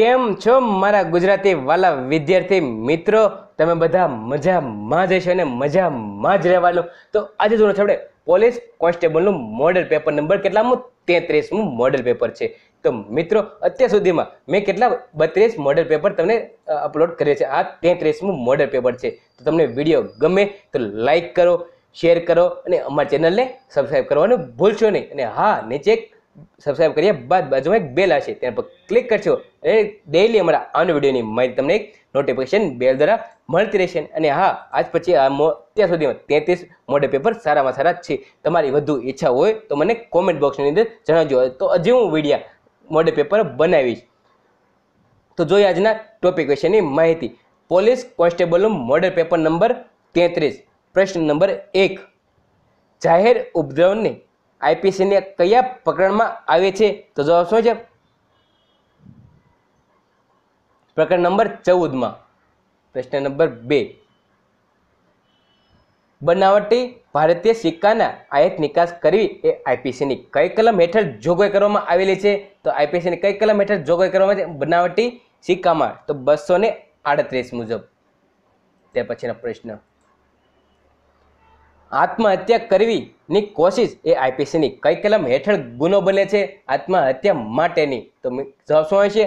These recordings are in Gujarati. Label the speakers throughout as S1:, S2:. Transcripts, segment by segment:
S1: કેમ છો મારા ગુજરાતી વાલા વિદ્યાર્થી મિત્રો તમે બધા મજામાં જ હશો અને મજામાં જ રહેવાનું તો આજે જોડો છે આપણે પોલીસ કોન્સ્ટેબલનું મોડેલ પેપર નંબર કેટલામું તેત્રીસમું મોડલ પેપર છે તો મિત્રો અત્યાર સુધીમાં મેં કેટલા બત્રીસ મોડલ પેપર તમને અપલોડ કર્યા છે આ તેત્રીસમું મોડલ પેપર છે તો તમને વિડીયો ગમે તો લાઇક કરો શેર કરો અને અમારા ચેનલને સબસ્ક્રાઈબ કરવાનું ભૂલશો નહીં અને હા નીચે એક સબસ્ક્રાઈબ કરીએ બાદ બાજુમાં એક બેલ હશે ત્યાં પર ક્લિક કરશો એ ડેઇલી અમારા આનો વિડીયોની માહિતી તમને એક નોટિફિકેશન બેલ દ્વારા મળતી રહેશે અને હા આજ પછી આ ત્યાં સુધીમાં તેત્રીસ મોડે પેપર સારામાં સારા છે તમારી વધુ ઈચ્છા હોય તો મને કોમેન્ટ બોક્સની અંદર જણાવજો તો હજી હું વિડીયા મોડે પેપર બનાવીશ તો જોઈએ આજના ટોપિક વિશેની માહિતી પોલીસ કોન્સ્ટેબલનું મોડેલ પેપર નંબર તેત્રીસ પ્રશ્ન નંબર એક જાહેર ઉપદ્રવને આઈપીસીને કયા પ્રકરણમાં આવે છે તો જવાબ શું છે પ્રકરણ નંબર ચૌદમાં પ્રશ્ન નંબર બે બનાવટી ભારતીય સિક્કાના આયાત નિકાસ કરવી એ આઈપીસીની કઈ કલમ હેઠળ જોગવાઈ કરવામાં આવેલી છે તો આઈપીસીની કઈ કલમ હેઠળ જોગવાઈ કરવામાં છે બનાવટી સિક્કામાં તો બસો ને આડત્રીસ મુજબ ત્યાર પછીના પ્રશ્ન આત્મહત્યા કરવીની કોશિશ એ આઈપીસીની કઈ કલમ હેઠળ ગુનો બને છે આત્મહત્યા માટેની તો જવાબ શું છે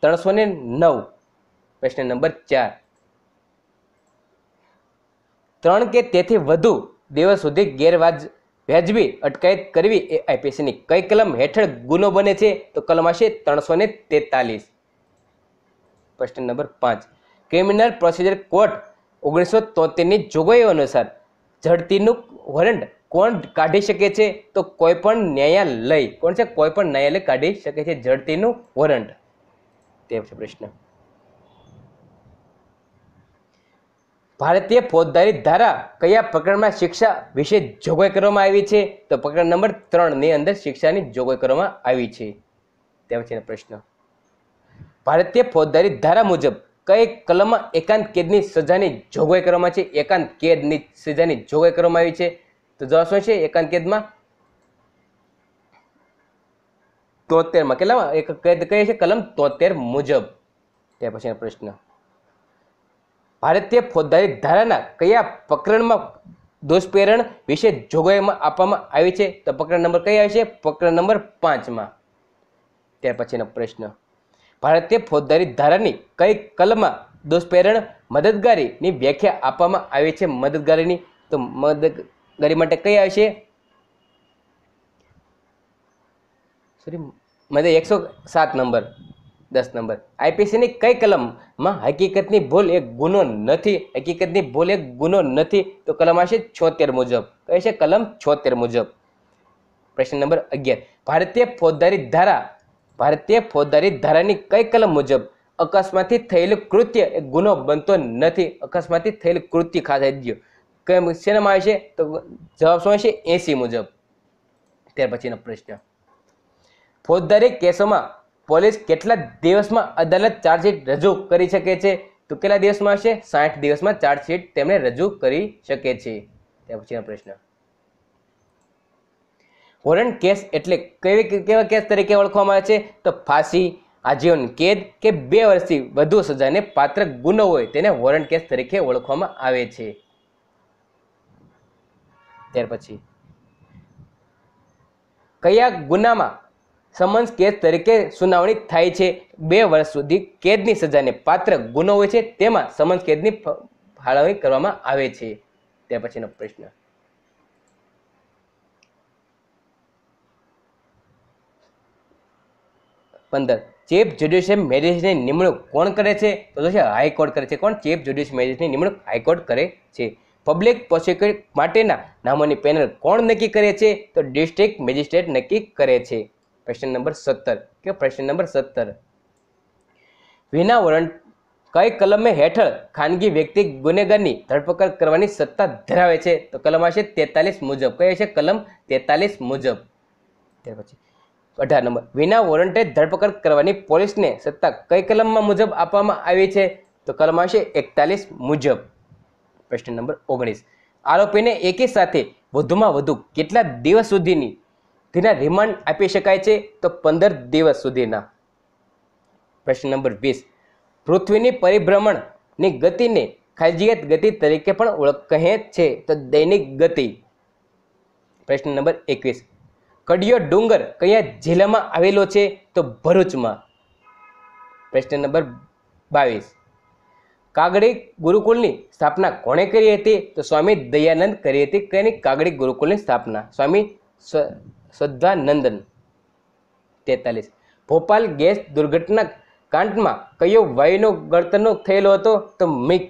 S1: ત્રણસો ને નવ પ્રશ્ન નંબર ચાર ત્રણ કે તેથી વધુ દિવસ સુધી ગેરવાજ વ્યાજબી અટકાયત કરવી એ આઈપીસીની કઈ કલમ હેઠળ ગુનો બને છે તો કલમ હશે ત્રણસો ને તેતાલીસ પ્રશ્ન નંબર પાંચ ક્રિમિનલ પ્રોસિજર કોર્ટ ઓગણીસો તોતેરની જોગવાઈઓ અનુસાર ઝડતીનું વોરંટ કોણ કાઢી શકે છે તો કોઈ પણ ન્યાયાલય કોણ છે કોઈ પણ ન્યાયાલય કાઢી શકે છે ઝડતીનું વોરંટ તે છે પ્રશ્ન ભારતીય ફોજદારી ધારા કયા પ્રકરણમાં શિક્ષા વિશે જોગવાઈ કરવામાં આવી છે તો પ્રકરણ નંબર ત્રણની અંદર શિક્ષાની જોગવાઈ કરવામાં આવી છે તે પછીનો પ્રશ્ન ભારતીય ફોજદારી ધારા મુજબ કઈ કલમમાં એકાંત કેદની સજાની જોગવાઈ કરવામાં છે એકાંત કેદની સજાની જોગવાઈ કરવામાં આવી છે તો જવાબ શું છે એકાંત કેદમાં તોતેરમાં કેટલામાં એક કેદ કહે છે કલમ તોતેર મુજબ ત્યાર પછીનો પ્રશ્ન ભારતીય ફોજદારી ધારાના કયા પ્રકરણમાં દુષ્પ્રેરણ વિશે જોગવાઈમાં આપવામાં આવી છે તો પ્રકરણ નંબર કઈ આવે છે પ્રકરણ નંબર પાંચમાં ત્યાર પછીનો પ્રશ્ન ભારતીય ફોજદારી ધારાની કઈ કલમમાં દુષ્પ્રેરણ મદદગારીની વ્યાખ્યા આપવામાં આવી છે મદદગારીની તો મદદગારી માટે કઈ આવશે સોરી મદદ એકસો સાત નંબર દસ નંબર આઈપીસીની કઈ કલમમાં હકીકતની ભૂલ એક ગુનો નથી હકીકતની ભૂલ એક ગુનો નથી તો કલમ આવશે છોતેર મુજબ કહે છે કલમ છોતેર મુજબ પ્રશ્ન નંબર અગિયાર ભારતીય ફોજદારી ધારા ભારતીય ફોજદારી ધારાની કઈ કલમ મુજબ અકસ્માતથી થયેલું કૃત્ય એ ગુનો બનતો નથી અકસ્માતથી થયેલું કૃત્ય ખાસ આવી ગયું કેમ શેનામાં આવે છે તો જવાબ શું છે એસી મુજબ ત્યાર પછીનો પ્રશ્ન ફોજદારી કેસોમાં પોલીસ કેટલા દિવસમાં અદાલત ચાર્જશીટ રજૂ કરી શકે છે તો કેટલા દિવસમાં હશે સાઠ દિવસમાં ચાર્જશીટ તેમણે રજૂ કરી શકે છે ત્યાર પછીનો પ્રશ્ન વોરંટ કેસ એટલે કેવી કેવા કેસ તરીકે ઓળખવામાં આવે છે તો ફાંસી આજીવન કેદ કે બે વર્ષથી વધુ સજાને પાત્ર ગુનો હોય તેને વોરંટ કેસ તરીકે ઓળખવામાં આવે છે ત્યાર પછી કયા ગુનામાં સમન્સ કેસ તરીકે સુનાવણી થાય છે બે વર્ષ સુધી કેદની સજાને પાત્ર ગુનો હોય છે તેમાં સમન્સ કેદની ફાળવણી કરવામાં આવે છે ત્યાર પછીનો પ્રશ્ન પંદર ચીફ જ્યુડિશિયલ મેજિસ્ટ્રેટની નિમણૂક કોણ કરે છે તો થશે હાઈકોર્ટ કરે છે કોણ ચીફ જ્યુડિશિયલ મેજિસ્ટ્રેટની નિમણૂક હાઈકોર્ટ કરે છે પબ્લિક પ્રોસિક્યુટ માટેના નામોની પેનલ કોણ નક્કી કરે છે તો ડિસ્ટ્રિક્ટ મેજિસ્ટ્રેટ નક્કી કરે છે પ્રશ્ન નંબર સત્તર કે પ્રશ્ન નંબર સત્તર વિના વોરંટ કઈ કલમ હેઠળ ખાનગી વ્યક્તિ ગુનેગારની ધરપકડ કરવાની સત્તા ધરાવે છે તો કલમ હશે તેતાલીસ મુજબ કઈ હશે કલમ તેતાલીસ મુજબ ત્યાર પછી અઢાર નંબર વિના વોરંટે ધરપકડ કરવાની પોલીસને સત્તા કઈ કલમમાં મુજબ આપવામાં આવી છે તો કલમ આવશે એકતાલીસ મુજબ પ્રશ્ન નંબર ઓગણીસ આરોપીને એકી સાથે વધુમાં વધુ કેટલા દિવસ સુધીની તેના રિમાન્ડ આપી શકાય છે તો પંદર દિવસ સુધીના પ્રશ્ન નંબર વીસ પૃથ્વીની પરિભ્રમણની ગતિને ખાજિયત ગતિ તરીકે પણ ઓળખ કહે છે તો દૈનિક ગતિ પ્રશ્ન નંબર એકવીસ કડિયો ડુંગર કયા જિલ્લામાં આવેલો છે તો ભરૂચમાં પ્રશ્ન નંબર બાવીસ કાગડી ગુરુકુળની સ્થાપના કોણે કરી હતી તો સ્વામી દયાનંદ કરી હતી કયાની કાગડી ગુરુકુળની સ્થાપના સ્વામી શ્રદ્ધાનંદન તેતાલીસ ભોપાલ ગેસ દુર્ઘટના કાંડમાં કયો વાયુનો ગળતરનો થયેલો હતો તો મિક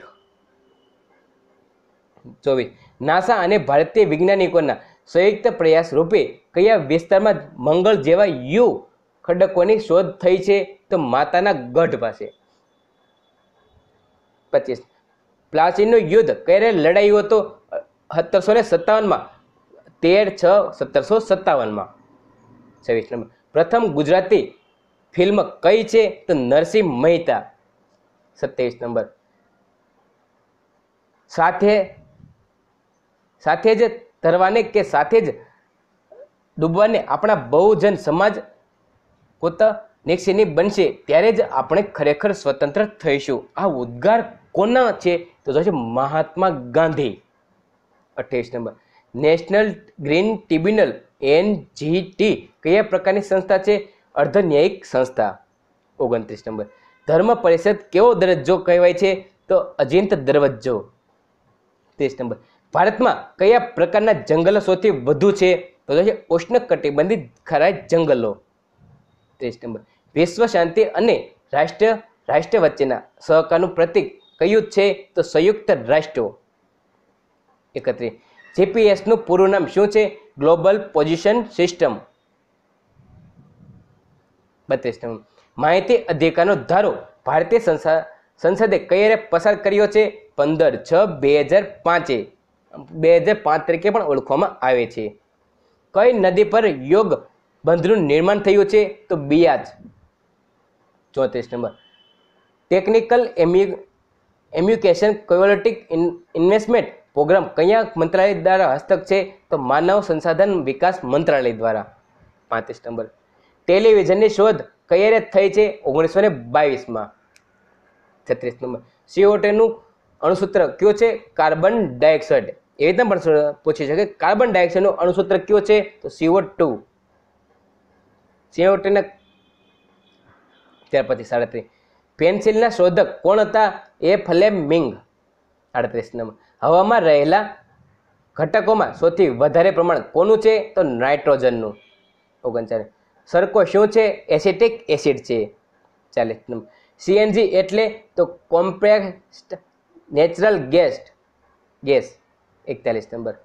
S1: ચોવીસ નાસા અને ભારતીય વૈજ્ઞાનિકોના સંયુક્ત પ્રયાસ રૂપે કયા વિસ્તારમાં મંગળ જેવા યુ ખડકોની શોધ થઈ છે તો માતાના ગઢ પાસે પચીસ પ્લાસીનું યુદ્ધ ક્યારે લડાયું હતું સત્તરસો ને સત્તાવનમાં તેર છ સત્તરસો સત્તાવનમાં છવ્વીસ નંબર પ્રથમ ગુજરાતી ફિલ્મ કઈ છે તો નરસિંહ મહેતા સત્યાવીસ નંબર સાથે સાથે જ તરવાને કે સાથે જ ડૂબવાને આપણા બહુજન સમાજ પોતા નિક્ષેની બનશે ત્યારે જ આપણે ખરેખર સ્વતંત્ર થઈશું આ ઉદ્ગાર કોના છે તો જો છે મહાત્મા ગાંધી અઠ્યાવીસ number national green tribunal N G T કયા પ્રકારની સંસ્થા છે અર્ધ ન્યાયિક સંસ્થા ઓગણત્રીસ નંબર ધર્મ પરિષદ કેવો દરજ્જો કહેવાય છે તો અજિંત દરવજ્જો ત્રીસ નંબર ભારતમાં કયા પ્રકારના જંગલો સૌથી વધુ છે તો છે ઉષ્ણકટિબંધિત ખરાય જંગલો ત્રીસ નંબર વિશ્વ શાંતિ અને રાષ્ટ્ર રાષ્ટ્ર વચ્ચેના સહકારનું પ્રતિક કયું છે તો સંયુક્ત રાષ્ટ્રો એકત્રીસ જીપીએસનું પૂરું નામ શું છે ગ્લોબલ પોઝિશન સિસ્ટમ બત્રીસ નંબર માહિતી અધિકારનો ધારો ભારતીય સંસા સંસદે કયારે પસાર કર્યો છે પંદર છ બે હજાર પાંચે બે હજાર પાંચ તરીકે પણ ઓળખવામાં આવે છે કઈ નદી પર યોગ બંધનું નિર્માણ થયું છે તો બિયાજ ચોત્રીસ નંબર ટેકનિકલ એમ્યુ એમ્યુકેશન કોયોલિટિક ઇન્વેસ્ટમેન્ટ પ્રોગ્રામ કયા મંત્રાલય દ્વારા હસ્તક છે તો માનવ સંસાધન વિકાસ મંત્રાલય દ્વારા પાંત્રીસ નંબર ટેલિવિઝનની શોધ કયારે થઈ છે ઓગણીસો ને બાવીસમાં છત્રીસ નંબર સીઓટેનું અણુસૂત્ર કયું છે કાર્બન ડાયોક્સાઇડ એવી રીતના પણ પૂછી શકે કાર્બન ડાયોક્સાઇડનો અણુસૂત્ર કયો છે તો સીઓ ટુ સીઓ ટુને ત્યાર પછી સાડત્રીસ પેન્સિલના શોધક કોણ હતા એ ફ્લેમિંગ સાડત્રીસ નંબર હવામાં રહેલા ઘટકોમાં સૌથી વધારે પ્રમાણ કોનું છે તો નાઇટ્રોજનનું ઓગણચાલીસ સરકો શું છે એસિટિક એસિડ છે ચાલીસ નંબર સીએનજી એટલે તો કોમ્પ્રેક્સ્ડ નેચરલ ગેસ ગેસ એકતાલીસ નંબર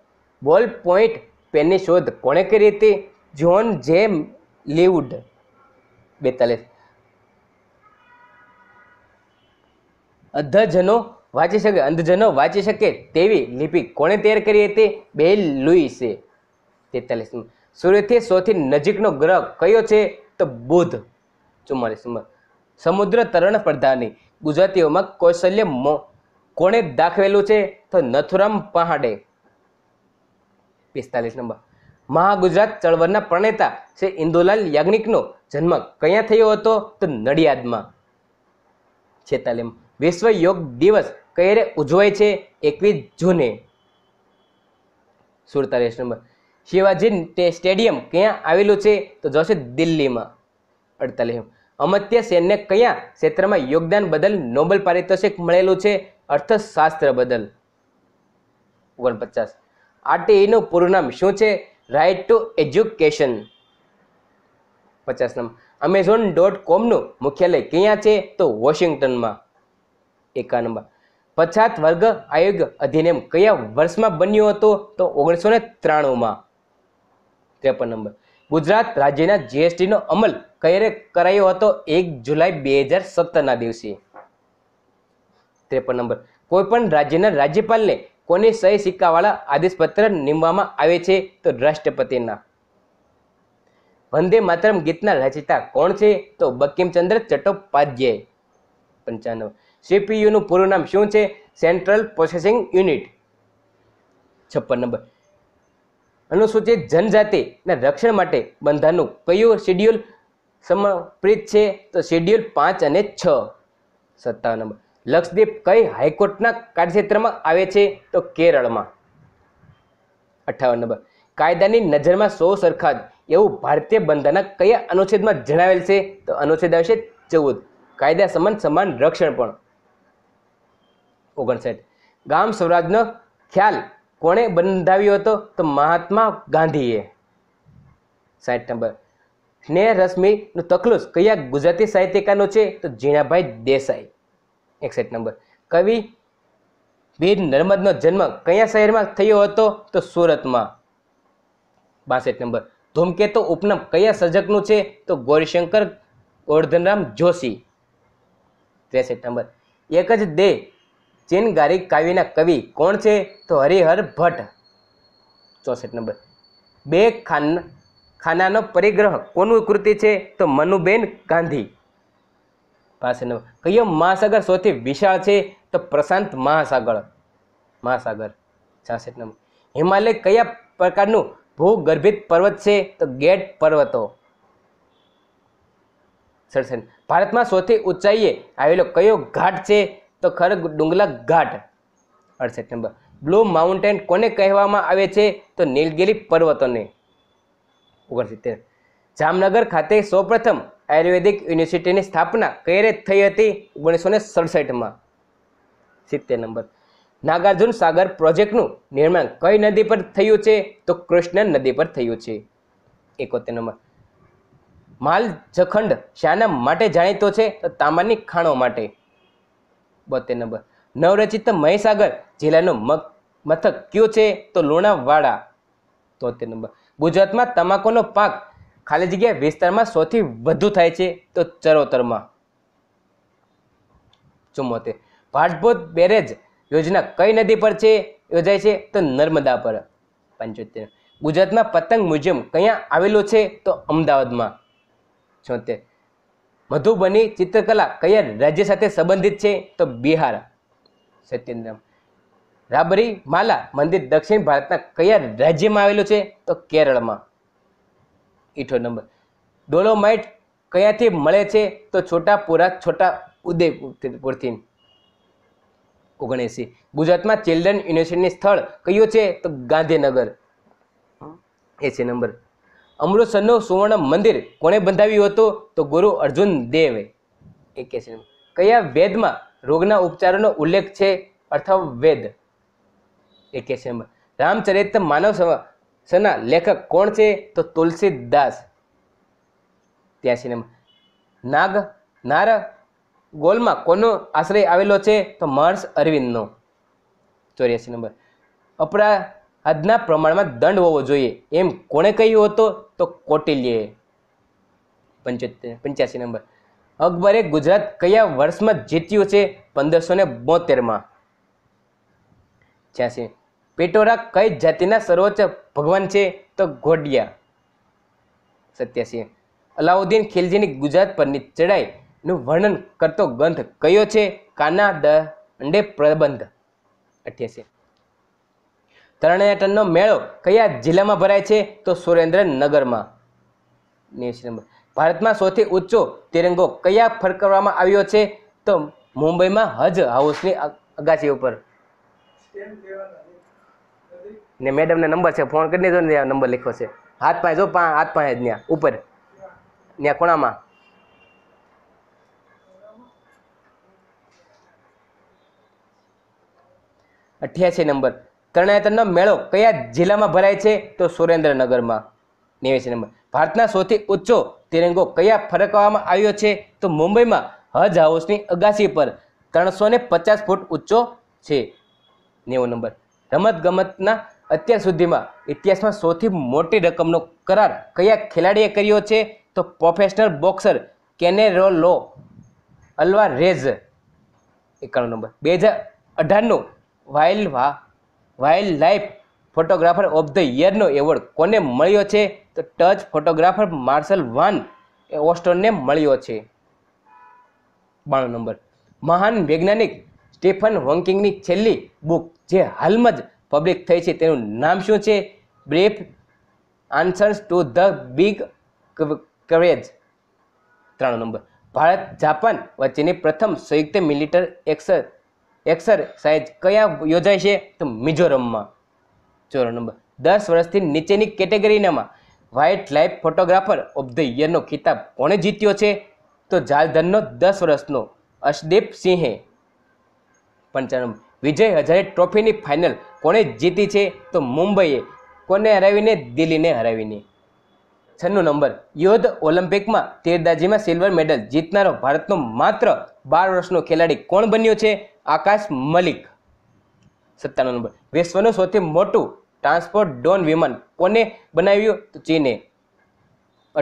S1: બોલ પોઈન્ટ પેનની શોધ કોણે કરી હતી જ્હોન જેમ લીવુડ બેતાલીસ અંધજનો વાંચી શકે અંધજનો વાંચી શકે તેવી લિપિ કોણે તૈયાર કરી હતી બેલ લુઈસે તેતાલીસ સૂર્યથી સૌથી નજીકનો ગ્રહ કયો છે તો બુધ ચુમ્માલીસ સમુદ્ર તરણ પ્રધાની ગુજરાતીઓમાં કૌશલ્ય કોણે દાખવેલું છે તો નથુરામ પહાડે પિસ્તાલીસ નંબર મહાગુજરાત ચળવળના પ્રણેતા છે ઇન્દુલાલ યાજ્ઞિકનો જન્મ ક્યાં થયો હતો તો નડિયાદમાં છેતાલીમ વિશ્વ યોગ દિવસ કયારે ઉજવાય છે એકવીસ જૂને સુડતાલીસ નંબર શિવાજી સ્ટેડિયમ ક્યાં આવેલું છે તો જોશે દિલ્હીમાં અડતાલીસ અમત્ય સેનને કયા ક્ષેત્રમાં યોગદાન બદલ નોબેલ પારિતોષિક મળેલું છે અર્થશાસ્ત્ર બદલ ઓગણપચાસ આરટીઈનું પૂરું નામ શું છે રાઇટ ટુ એજ્યુકેશન પચાસ નંબર અમેઝોન ડોટ કોમનું મુખ્યાલય ક્યાં છે તો વોશિંગ્ટનમાં એકા નંબર પછાત વર્ગ આયોગ અધિનિયમ કયા વર્ષમાં બન્યો હતો તો ઓગણીસો ને ત્રાણુંમાં ત્રેપન નંબર ગુજરાત રાજ્યના જીએસટીનો અમલ ક્યારે કરાયો હતો એક જુલાઈ બે હજાર સત્તરના દિવસે ત્રેપન નંબર કોઈપણ રાજ્યના રાજ્યપાલને કોને સહી સિક્કાવાળા આદેશપત્ર નીમવામાં આવે છે તો રાષ્ટ્રપતિના વંદે માતરમ ગીતના રચિતા કોણ છે તો બકિમચંદ્ર ચટ્ટોપાધ્યાય પંચાણું સીપીયુનું પૂરું નામ શું છે સેન્ટ્રલ પ્રોસેસિંગ યુનિટ છપ્પન નંબર અનુસૂચિત જનજાતિના રક્ષણ માટે બંધારણનું કયું શેડ્યુલ સમર્પિત છે તો શેડ્યુલ પાંચ અને છ સત્તાવન નંબર લક્ષદ્વીપ કઈ હાઈકોર્ટના કાર્યક્ષેત્રમાં આવે છે તો કેરળમાં અઠાવન નંબર કાયદાની નજરમાં સૌ સરખા એવું ભારતીય બંધારણના કયા અનુચ્છેદમાં જણાવેલ છે તો અનુચ્છેદ આવશે ચૌદ કાયદા સમાન સમાન રક્ષણ પણ ઓગણસાઠ ગામ સ્વરાજનો ખ્યાલ કોણે બંધાવ્યો હતો તો મહાત્મા ગાંધીએ સાઠ નંબર સ્નેહ રશ્મિનું તકલુસ કયા ગુજરાતી સાહિત્યકારનું છે તો ઝીણાભાઈ દેસાઈ એકસઠ નંબર કવિ વીર નર્મદનો જન્મ કયા શહેરમાં થયો હતો તો સુરતમાં બાસઠ નંબર ધૂમકેતુ ઉપનામ કયા સર્જકનું છે તો ગૌરીશંકર ગોર્ધનરામ જોશી ત્રેસઠ નંબર એક જ દે ગારી કાવ્યના કવિ કોણ છે તો હરિહર ભટ્ટ ચોસઠ નંબર બે ખાન ખાનાનો પરિગ્રહ કોનું કૃતિ છે તો મનુબેન ગાંધી પાસે કયો મહાસાગર સૌથી વિશાળ છે તો પ્રશાંત મહાસાગર મહાસાગર છાસઠ નંબર હિમાલય કયા પ્રકારનું ભૂગર્ભિત પર્વત છે તો ગેટ પર્વતો સડસઠ ભારતમાં સૌથી ઊંચાઈએ આવેલો કયો ઘાટ છે તો ખરગ ડુંગલા ઘાટ અડસઠ નંબર બ્લુ માઉન્ટેન કોને કહેવામાં આવે છે તો નીલગિરી પર્વતોને ઓગણસિત્તેર જામનગર ખાતે સૌપ્રથમ આયુર્વેદિક યુનિવર્સિટીની સ્થાપના ક્યારે થઈ હતી ઓગણીસો ને સડસઠમાં સિત્તેર નંબર નાગાર્જુન સાગર પ્રોજેક્ટનું નિર્માણ કઈ નદી પર થયું છે તો કૃષ્ણ નદી પર થયું છે એકોતેર નંબર માલ જખંડ શાના માટે જાણીતો છે તો તામાની ખાણો માટે બોતેર નંબર નવરચિત મહીસાગર જિલ્લાનું મથક કયો છે તો લુણાવાડા તોતેર નંબર ગુજરાતમાં તમાકુનો પાક ખાલી જગ્યા વિસ્તારમાં સૌથી વધુ થાય છે તો ચરોતરમાં ચુમ્મોતેર ભાટભોત બેરેજ યોજના કઈ નદી પર છે યોજાય છે તો નર્મદા પર પંચોતેર ગુજરાતમાં પતંગ મ્યુઝિયમ ક્યાં આવેલું છે તો અમદાવાદમાં છોતેર મધુબની ચિત્રકલા કયા રાજ્ય સાથે સંબંધિત છે તો બિહાર સત્યેન્દ્ર રાબરી માલા મંદિર દક્ષિણ ભારતના કયા રાજ્યમાં આવેલું છે તો કેરળમાં ઈઠો નંબર ડોલોમાઇટ કયાથી મળે છે તો છોટાપુરા છોટા ઉદયપુરથી ઓગણએંસી ગુજરાતમાં ચિલ્ડ્રન યુનિવર્સિટીની સ્થળ કયું છે તો ગાંધીનગર એસી નંબર અમૃતસરનું સુવર્ણ મંદિર કોણે બંધાવ્યું હતું તો ગુરુ અર્જુન દેવે એક્યાસી નંબર કયા વેદમાં રોગના ઉપચારોનો ઉલ્લેખ છે વેદ એક્યાસી નંબર રામચરિત માનવ સના લેખક કોણ છે તો તુલસીદાસ ત્યાંસી નંબર નાગ નાર ગોલમાં કોનો આશ્રય આવેલો છે તો મહર્ષ અરવિંદનો ચોર્યાસી નંબર અપરાધના પ્રમાણમાં દંડ હોવો જોઈએ એમ કોણે કહ્યું હતો તો કોટિલ્યે પંચોતેર પંચ્યાસી નંબર અકબરે ગુજરાત કયા વર્ષમાં જીત્યું છે પંદરસો ને બોતેરમાં છ્યાસી પેટોરા કઈ જાતિના સર્વોચ્ચ ભગવાન છે તો ઘોડિયા સત્યાસી અલાઉદ્દીન ખિલજીની ગુજરાત પરની ચડાઈનું વર્ણન કરતો ગ્રંથ કયો છે કાના દંડે પ્રબંધ અઠ્યાસી તરણેટનનો મેળો કયા જિલ્લામાં ભરાય છે તો સુરેન્દ્રનગરમાં નેવ્યાસી નંબર ભારતમાં સૌથી ઊંચો તિરંગો કયા ફરકાવવામાં આવ્યો છે તો મુંબઈમાં હજ હાઉસની અગાસી ઉપર ને મેડમને નંબર છે ફોન કરી દેજો ને નંબર લખ્યો છે હાથ પાંચ જો પા હાથ પાંચ જ ત્યાં ઉપર ત્યાં ખૂણામાં અઠ્યાસી નંબર તરણાયતનનો મેળો કયા જિલ્લામાં ભરાય છે તો સુરેન્દ્રનગરમાં નેવ્યાસી નંબર ભારતના સૌથી ઊંચો તિરંગો કયા ફરકાવવામાં આવ્યો છે તો મુંબઈમાં હજ હાઉસની અગાસી પર ત્રણસો પચાસ ફૂટ ઊંચો છે નેવો નંબર રમતગમતના અત્યાર સુધીમાં ઇતિહાસમાં સૌથી મોટી રકમનો કરાર કયા ખેલાડીએ કર્યો છે તો professional boxer Canelo Alvarez એકાણું નંબર બે હજાર અઢારનો વાઇલ્ડ વા wild life photographer of the યરનો એવોર્ડ કોને મળ્યો છે તો ટચ ફોટોગ્રાફર માર્શલ વાન એ ઓસ્ટોનને મળ્યો છે બાણું નંબર મહાન વૈજ્ઞાનિક સ્ટીફન હોન્કિંગની છેલ્લી બુક જે હાલમાં જ પબ્લિક થઈ છે તેનું નામ શું છે brief answers to the big કવેજ ત્રણ નંબર ભારત જાપાન વચ્ચેની પ્રથમ સંયુક્ત મિલિટર એક્સર એક્સર સાઇઝ કયા યોજાય છે તો મિઝોરમમાં ચોરો નંબર દસ વર્ષથી નીચેની કેટેગરીનામાં wild life photographer of the યરનો ખિતાબ કોણે જીત્યો છે તો ઝાલધનનો દસ વર્ષનો અશદીપ સિંહે પંચાણું વિજય હજારે ટ્રોફીની ફાઇનલ કોણે જીતી છે તો મુંબઈએ કોને હરાવીને દિલ્હીને હરાવીને છન્નું નંબર યુદ્ધ ઓલિમ્પિકમાં તીરદાજીમાં સિલ્વર મેડલ જીતનારો ભારતનો માત્ર બાર વર્ષનો ખેલાડી કોણ બન્યો છે આકાશ મલિક સત્તાણું નંબર વિશ્વનું સૌથી મોટું ટ્રાન્સપોર્ટ ડોન વિમાન કોને બનાવ્યું તો ચીને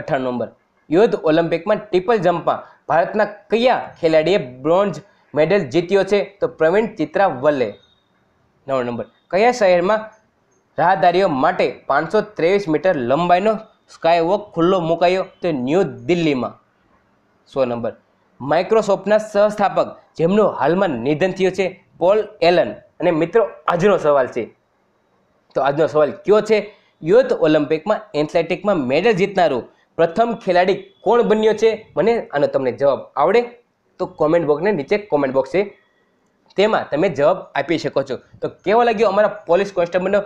S1: અઠાણું નંબર યુદ્ધ ઓલિમ્પિકમાં ટ્રિપલ જમ્પમાં ભારતના કયા ખેલાડીએ બ્રોન્ઝ મેડલ જીત્યો છે તો પ્રવીણ ચિત્રા વલ્લે નવ નંબર કયા શહેરમાં રાહદારીઓ માટે પાંચસો ત્રેવીસ મીટર લંબાઈનો સ્કાયવોક ખુલ્લો મુકાયો તે ન્યૂ દિલ્હીમાં સો નંબર માઇક્રોસોફ્ટના સહસ્થાપક જેમનું હાલમાં નિધન થયું છે પોલ એલન અને મિત્રો આજનો સવાલ છે તો આજનો સવાલ કયો છે યુથ ઓલિમ્પિકમાં એથ્લેટિકમાં મેડલ જીતનારું પ્રથમ ખેલાડી કોણ બન્યો છે મને આનો તમને જવાબ આવડે તો કોમેન્ટ બોક્સને નીચે કોમેન્ટ બોક્સ છે તેમાં તમે જવાબ આપી શકો છો તો કેવા લાગ્યો અમારા પોલીસ કોન્સ્ટેબલનો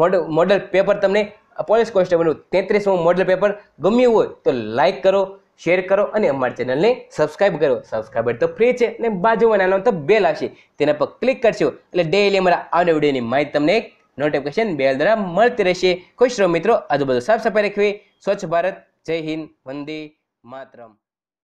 S1: મોડલ મોડલ પેપર તમને પોલીસ કોન્સ્ટેબલનું તેત્રીસમું મોડલ પેપર ગમ્યું હોય તો લાઇક કરો શેર કરો અને અમારી ચેનલને સબસ્ક્રાઇબ કરો સબસ્ક્રાઈબર તો ફ્રી છે અને બાજુમાં નાનો તો બેલ આવશે તેના પર ક્લિક કરશો એટલે ડેઈલી અમારા આવના વિડીયોની માહિતી તમને નોટિફિકેશન બેલ દ્વારા મળતી રહેશે ખુશ રહો મિત્રો આજુબાજુ સાફ સફાઈ રાખવી સ્વચ્છ ભારત જય હિન્દ વંદે માતરમ